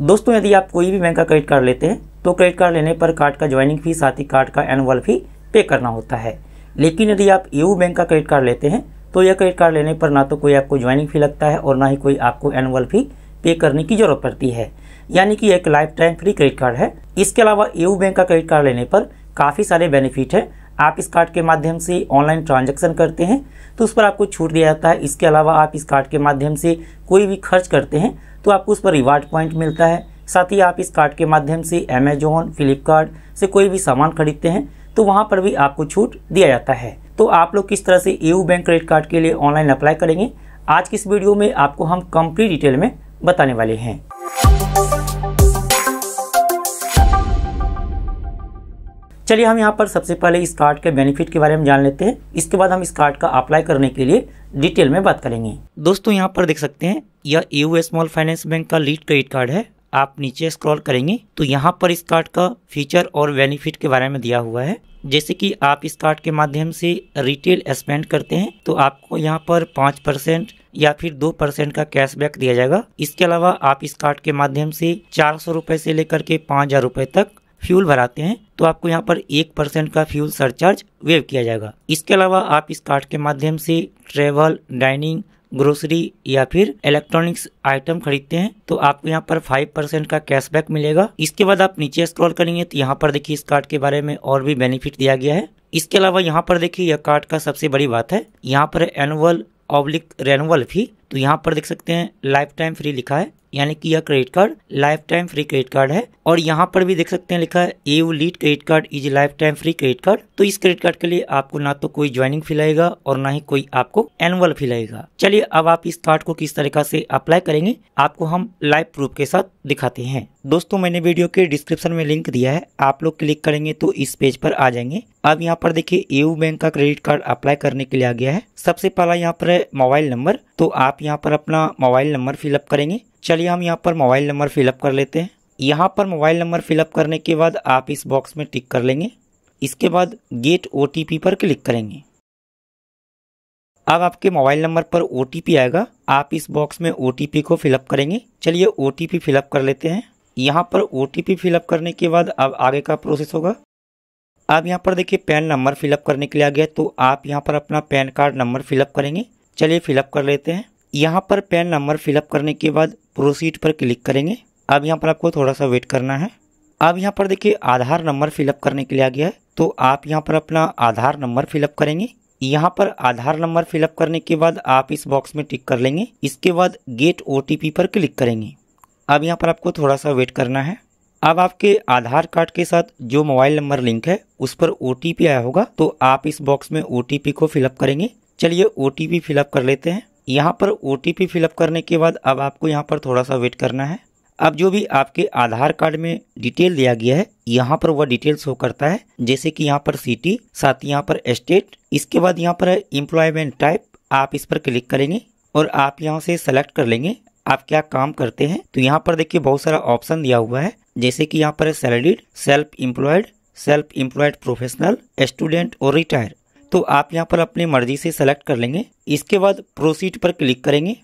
दोस्तों यदि आप कोई भी बैंक का क्रेडिट कार्ड लेते हैं तो क्रेडिट कार्ड लेने पर कार्ड का ज्वाइनिंग फी साथ ही कार्ड का एनुअल फी पे करना होता है लेकिन यदि आप यू बैंक का क्रेडिट कार्ड लेते हैं तो यह क्रेडिट कार्ड लेने पर ना तो कोई आपको ज्वाइनिंग फ़ी लगता है और ना ही कोई आपको एनुअल फ़ी पे करने की ज़रूरत पड़ती है यानी कि एक life time free credit card है इसके अलावा यू बैंक का क्रेडिट कार्ड लेने पर काफ़ी सारे बेनिफिट हैं आप इस कार्ड के माध्यम से ऑनलाइन ट्रांजैक्शन करते हैं तो उस पर आपको छूट दिया जाता है इसके अलावा आप इस कार्ड के माध्यम से कोई भी खर्च करते हैं तो आपको उस पर रिवार्ड पॉइंट मिलता है साथ ही आप इस कार्ड के माध्यम से अमेजोन फ्लिपकार्ट से कोई भी सामान खरीदते हैं तो वहाँ पर भी आपको छूट दिया जाता है तो आप लोग किस तरह से एयू बैंक क्रेडिट कार्ड के लिए ऑनलाइन अप्लाई करेंगे आज की इस वीडियो में आपको हम कंप्लीट डिटेल में बताने वाले हैं चलिए हम यहाँ पर सबसे पहले इस कार्ड के बेनिफिट के बारे में जान लेते हैं इसके बाद हम इस कार्ड का अप्लाई करने के लिए डिटेल में बात करेंगे दोस्तों यहाँ पर देख सकते हैं यह यू स्मॉल फाइनेंस बैंक का लीड क्रेडिट कार्ड है आप नीचे स्क्रॉल करेंगे तो यहाँ पर इस कार्ड का फीचर और बेनिफिट के बारे में दिया हुआ है जैसे कि आप इस कार्ड के माध्यम से रिटेल स्पेंड करते हैं तो आपको यहाँ पर पाँच परसेंट या फिर दो परसेंट का कैशबैक दिया जाएगा इसके अलावा आप इस कार्ड के माध्यम से चार सौ रुपए से लेकर के पाँच हजार रुपए तक फ्यूल भराते हैं तो आपको यहाँ पर एक परसेंट का फ्यूल सरचार्ज वेव किया जाएगा इसके अलावा आप इस कार्ड के माध्यम से ट्रेवल डाइनिंग ग्रोसरी या फिर इलेक्ट्रॉनिक्स आइटम खरीदते हैं तो आपको यहाँ पर फाइव परसेंट का कैशबैक मिलेगा इसके बाद आप नीचे स्क्रॉल करेंगे तो यहाँ पर देखिए इस कार्ड के बारे में और भी बेनिफिट दिया गया है इसके अलावा यहाँ पर देखिए यह कार्ड का सबसे बड़ी बात है यहाँ पर एनुअल ऑब्लिक रेनुअल फी तो यहाँ पर देख सकते हैं लाइफ टाइम फ्री लिखा है यानी कि यह credit card life time free credit card है और यहाँ पर भी देख सकते हैं लिखा है AU lead credit card is life time free credit card तो इस क्रेडिट कार्ड के लिए आपको ना तो कोई ज्वाइनिंग फी लगेगा और ना ही कोई आपको एनुअल फी लगेगा चलिए अब आप इस कार्ड को किस तरीका से अप्लाई करेंगे आपको हम लाइव प्रूफ के साथ दिखाते हैं दोस्तों मैंने वीडियो के डिस्क्रिप्शन में लिंक दिया है आप लोग क्लिक करेंगे तो इस पेज पर आ जाएंगे अब यहाँ पर देखिए एयू बैंक का क्रेडिट कार्ड अप्लाई करने के लिए आ गया है सबसे पहला यहाँ पर है मोबाइल नंबर तो आप यहाँ पर अपना मोबाइल नंबर फिलअप करेंगे चलिए हम यहाँ पर मोबाइल नंबर फिलअप कर लेते हैं यहाँ पर मोबाइल नंबर फिलअप करने के बाद आप इस बॉक्स में टिक कर लेंगे इसके बाद गेट ओ पर क्लिक करेंगे अब आपके मोबाइल नंबर पर ओ आएगा आप इस बॉक्स में ओ को फिलअप करेंगे चलिए ओ फिलअप कर लेते हैं यहाँ पर ओ फिलअप करने के बाद अब आगे का प्रोसेस होगा अब यहाँ पर देखिए पैन नंबर फिलअप करने के लिए आ गया तो आप यहाँ पर अपना पैन कार्ड नंबर फिलअप करेंगे चलिए फिलअप कर लेते हैं यहाँ पर पैन नंबर फिलअप करने के बाद प्रोसीड पर क्लिक करेंगे अब यहाँ पर आपको थोड़ा सा वेट करना है अब यहाँ पर देखिए आधार नंबर फिलअप करने के लिए आ गया है तो आप यहाँ पर अपना आधार नंबर फिलअप करेंगे यहाँ पर आधार नंबर फिलअप करने के बाद आप इस बॉक्स में टिक कर लेंगे इसके बाद गेट ओ पर क्लिक करेंगे अब यहाँ पर आपको थोड़ा सा वेट करना है अब आपके आधार कार्ड के साथ जो मोबाइल नंबर लिंक है उस पर ओ आया होगा तो आप इस बॉक्स में ओ को फिलअप करेंगे चलिए ओ फिलअप कर लेते हैं यहाँ पर ओ फिलअप करने के बाद अब आपको यहाँ पर थोड़ा सा वेट करना है अब जो भी आपके आधार कार्ड में डिटेल दिया गया है यहाँ पर वह डिटेल शो करता है जैसे कि यहाँ पर सिटी साथ ही यहाँ पर स्टेट इसके बाद यहाँ पर है एम्प्लॉयमेंट टाइप आप इस पर क्लिक करेंगे और आप यहाँ से सेलेक्ट कर लेंगे आप क्या काम करते हैं तो यहाँ पर देखिए बहुत सारा ऑप्शन दिया हुआ है जैसे कि यहाँ पर है salaried self employed self employed professional student और रिटायर तो आप यहाँ पर अपनी मर्जी से सेलेक्ट कर लेंगे इसके बाद प्रोसीड पर क्लिक करेंगे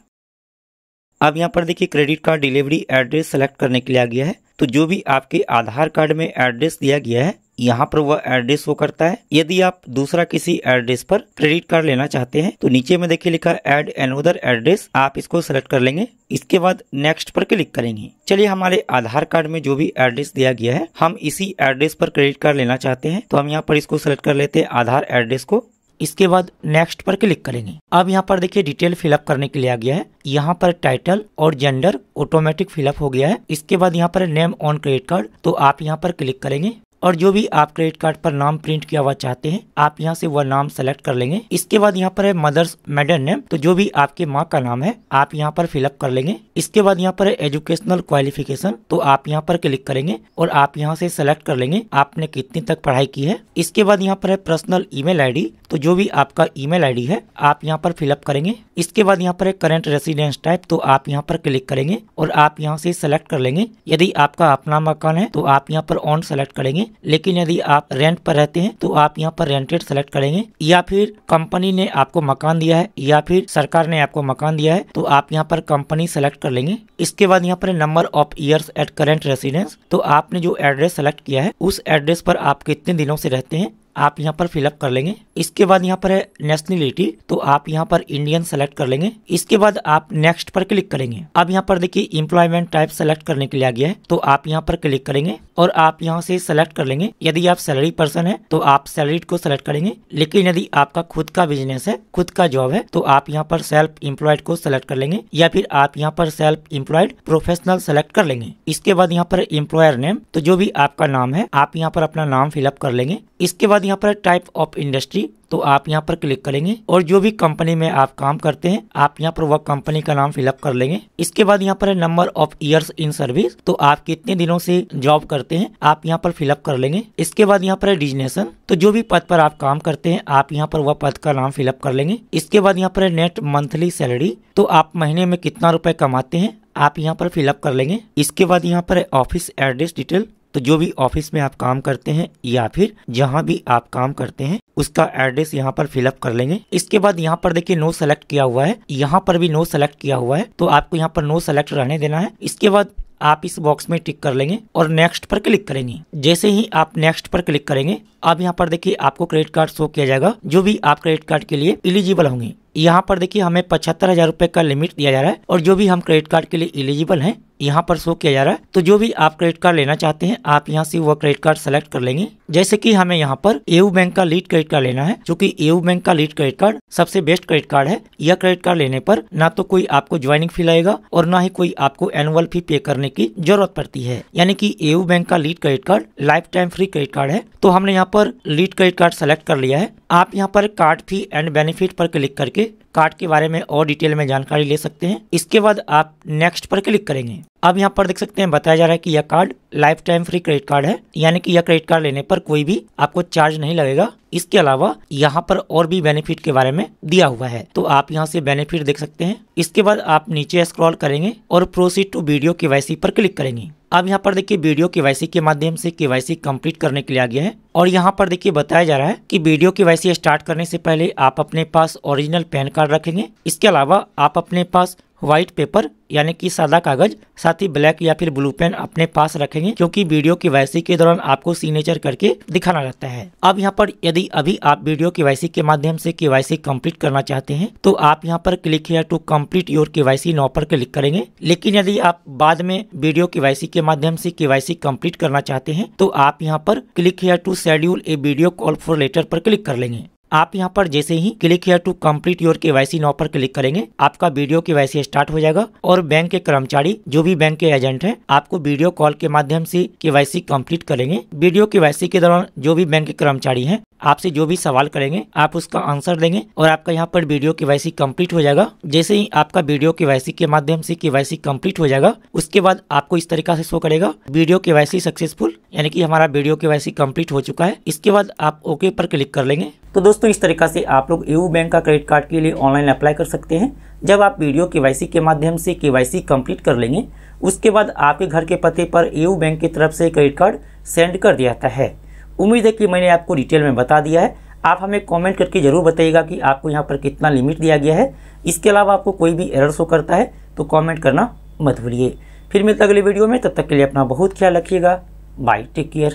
अब यहाँ पर देखिए credit card delivery address select करने के लिए आ गया है तो जो भी आपके आधार कार्ड में एड्रेस दिया गया है यहाँ पर वह एड्रेस वो करता है यदि आप दूसरा किसी एड्रेस पर क्रेडिट कार्ड लेना चाहते हैं तो नीचे में देखिए लिखा एड एनोदर एड्रेस आप इसको सेलेक्ट कर लेंगे इसके बाद नेक्स्ट पर क्लिक करेंगे चलिए हमारे आधार कार्ड में जो भी एड्रेस दिया गया है हम इसी एड्रेस पर क्रेडिट कार्ड लेना चाहते हैं तो हम यहाँ पर इसको सेलेक्ट कर लेते हैं आधार एड्रेस को इसके बाद नेक्स्ट पर क्लिक करेंगे अब यहाँ पर देखिए डिटेल फिलअप करने के लिए आ गया है यहाँ पर टाइटल और जेंडर ऑटोमेटिक फिलअप हो गया है इसके बाद यहाँ पर नेम ऑन क्रेडिट कार्ड तो आप यहाँ पर क्लिक करेंगे और जो भी आप क्रेडिट कार्ड पर नाम प्रिंट किया हुआ चाहते हैं आप यहाँ से वह नाम सेलेक्ट कर लेंगे इसके बाद यहाँ पर है मदर्स मेडर नेम तो जो भी आपके माँ का नाम है आप यहाँ पर फिलअप कर लेंगे इसके बाद यहाँ पर है एजुकेशनल क्वालिफिकेशन तो आप यहाँ पर क्लिक करेंगे और आप यहाँ से सेलेक्ट कर लेंगे आपने कितनी तक पढ़ाई की है इसके बाद यहाँ पर है पर्सनल ई मेल तो जो भी आपका ई मेल है आप यहाँ पर फिलअप करेंगे इसके बाद यहाँ पर है करेंट रेसिडेंस टाइप तो आप यहाँ पर क्लिक करेंगे और आप यहाँ से सेलेक्ट कर लेंगे यदि आपका अपना मकान है तो आप यहाँ पर ऑन सेलेक्ट करेंगे लेकिन यदि आप रेंट पर रहते हैं तो आप यहाँ पर रेंटेड सेलेक्ट करेंगे या फिर कंपनी ने आपको मकान दिया है या फिर सरकार ने आपको मकान दिया है तो आप यहाँ पर कंपनी सेलेक्ट कर लेंगे इसके बाद यहाँ पर number of years at current residence तो आपने जो एड्रेस सेलेक्ट किया है उस एड्रेस पर आप कितने दिनों से रहते हैं आप यहाँ पर फिलअप कर लेंगे इसके बाद यहाँ पर है नेशनलिटी तो आप यहाँ पर इंडियन सेलेक्ट कर लेंगे इसके बाद आप नेक्स्ट पर क्लिक करेंगे अब यहाँ पर देखिए इम्प्लॉयमेंट टाइप सेलेक्ट करने के लिए आ गया है तो आप यहाँ पर क्लिक करेंगे और आप यहाँ से सेलेक्ट कर लेंगे यदि आप सैलरी पर्सन है तो आप सैलरी को सिलेक्ट करेंगे लेकिन यदि आपका खुद का बिजनेस है खुद का जॉब है तो आप यहाँ पर सेल्फ इम्प्लॉयड को सिलेक्ट कर लेंगे या फिर आप यहाँ पर सेल्फ इम्प्लॉयड प्रोफेशनल सेलेक्ट कर लेंगे इसके बाद यहाँ पर इम्प्लॉयर नेम तो जो भी आपका नाम है आप यहाँ पर अपना नाम फिलअप कर लेंगे इसके बाद यहाँ पर टाइप ऑफ इंडस्ट्री तो आप यहाँ पर क्लिक करेंगे और जो भी कंपनी में आप काम करते हैं आप यहाँ पर वह कंपनी का नाम फिलअप कर लेंगे इसके बाद यहाँ पर number of years in service तो आप कितने दिनों से जॉब करते हैं आप यहाँ पर फिलअप कर लेंगे इसके बाद यहाँ पर डिजनेशन डिजिनेशन तो जो भी पद पर आप काम करते हैं आप यहाँ पर वह पद का नाम फिलअप कर लेंगे इसके बाद यहाँ पर नेट मंथली सैलरी तो आप महीने में कितना रुपए कमाते हैं आप यहाँ पर फिलअप कर लेंगे इसके बाद यहाँ पर ऑफिस एड्रेस डिटेल तो जो भी ऑफिस में आप काम करते हैं या फिर जहाँ भी आप काम करते हैं उसका एड्रेस यहाँ पर फिलअप कर लेंगे इसके बाद यहाँ पर देखिए नो सेलेक्ट किया हुआ है यहाँ पर भी नो सेलेक्ट किया हुआ है तो आपको यहाँ पर नो सेलेक्ट रहने देना है इसके बाद आप इस बॉक्स में टिक कर लेंगे और नेक्स्ट पर क्लिक करेंगे जैसे ही आप नेक्स्ट पर क्लिक करेंगे अब यहाँ पर देखिए आपको क्रेडिट कार्ड शो किया जाएगा जो भी आप क्रेडिट कार्ड के लिए इलिजिबल होंगे यहाँ पर देखिए हमें पचहत्तर हजार रूपए का लिमिट दिया जा रहा है और जो भी हम क्रेडिट कार्ड के लिए इलिजिबल हैं यहाँ पर शो किया जा रहा है तो जो भी आप क्रेडिट कार्ड लेना चाहते हैं आप यहाँ से वह क्रेडिट कार्ड सेलेक्ट कर लेंगे जैसे कि हमें यहाँ पर एयू बैंक का लीड क्रेडिट कार्ड लेना है जो की एयू बैंक का लीड क्रेडिट कार्ड सबसे बेस्ट क्रेडिट कार्ड है यह क्रेडिट कार्ड लेने पर ना तो कोई आपको ज्वाइनिंग फी लगेगा और ना ही कोई आपको एनुअल फी पे करने की जरूरत पड़ती है यानी कि एयू बैंक का lead credit card life time free credit card है तो हमने यहाँ पर लीड क्रेडिट कार्ड सेलेक्ट कर लिया है आप यहाँ पर कार्ड फी एंड बेनिफिट पर क्लिक करके कार्ड के बारे में और डिटेल में जानकारी ले सकते हैं इसके बाद आप नेक्स्ट पर क्लिक करेंगे अब यहाँ पर देख सकते हैं बताया जा रहा है कि यह card life time free credit card है यानी कि यह क्रेडिट कार्ड लेने पर कोई भी आपको चार्ज नहीं लगेगा इसके अलावा यहाँ पर और भी बेनिफिट के बारे में दिया हुआ है तो आप यहाँ से बेनिफिट देख सकते हैं इसके बाद आप नीचे स्क्रॉल करेंगे और प्रोसीड टू वीडियो के पर क्लिक करेंगे अब यहाँ पर देखिए वीडियो के वाई के माध्यम से के कंप्लीट करने के लिए आ गया है और यहाँ पर देखिए बताया जा रहा है कि वीडियो के वाई स्टार्ट करने से पहले आप अपने पास ओरिजिनल पैन कार्ड रखेंगे इसके अलावा आप अपने पास व्हाइट पेपर यानी कि सादा कागज साथ ही ब्लैक या फिर ब्लू पेन अपने पास रखेंगे क्योंकि वीडियो की वैसी के दौरान आपको सिग्नेचर करके दिखाना रहता है अब यहाँ पर यदि अभी आप वीडियो की वैसी के माध्यम से के वाई कम्प्लीट करना चाहते हैं तो आप यहाँ पर click here to complete your KYC now पर क्लिक करेंगे लेकिन यदि आप बाद में वीडियो केवाईसी के माध्यम से के वाई कम्प्लीट करना चाहते हैं तो आप यहाँ पर click here to schedule a video call for later पर क्लिक कर लेंगे आप यहाँ पर जैसे ही click here to complete your K C नाव पर क्लिक करेंगे आपका वीडियो सी स्टार्ट हो जाएगा और बैंक के कर्मचारी जो भी बैंक के एजेंट है आपको वीडियो कॉल के माध्यम से के सी कंप्लीट करेंगे वीडियो सी के दौरान जो भी बैंक के कर्मचारी है आपसे जो भी सवाल करेंगे आप उसका आंसर देंगे और आपका यहाँ पर वीडियो केवाईसी कंप्लीट हो जाएगा जैसे ही आपका वीडियो केवाईसी के माध्यम से केवाईसी कंप्लीट हो जाएगा उसके बाद आपको इस तरीका से शो करेगा वीडियो केवाईसी सक्सेसफुल यानी कि हमारा वीडियो केवाईसी कंप्लीट हो चुका है इसके बाद आप ओके पर क्लिक कर लेंगे तो दोस्तों इस तरीका से आप लोग यू बैंक का क्रेडिट कार्ड के लिए ऑनलाइन अप्लाई कर सकते हैं जब आप वीडियो केवाईसी के माध्यम से केवाईसी कंप्लीट कर लेंगे उसके बाद आपके घर के पते पर यू बैंक की तरफ से क्रेडिट कार्ड सेंड कर दिया जाता है उम्मीद है कि मैंने आपको डिटेल में बता दिया है आप हमें कमेंट करके ज़रूर बताइएगा कि आपको यहाँ पर कितना लिमिट दिया गया है इसके अलावा आपको कोई भी एरर शो करता है तो कमेंट करना मत भूलिए फिर मिलते अगले वीडियो में तब तक के लिए अपना बहुत ख्याल रखिएगा बाय टेक केयर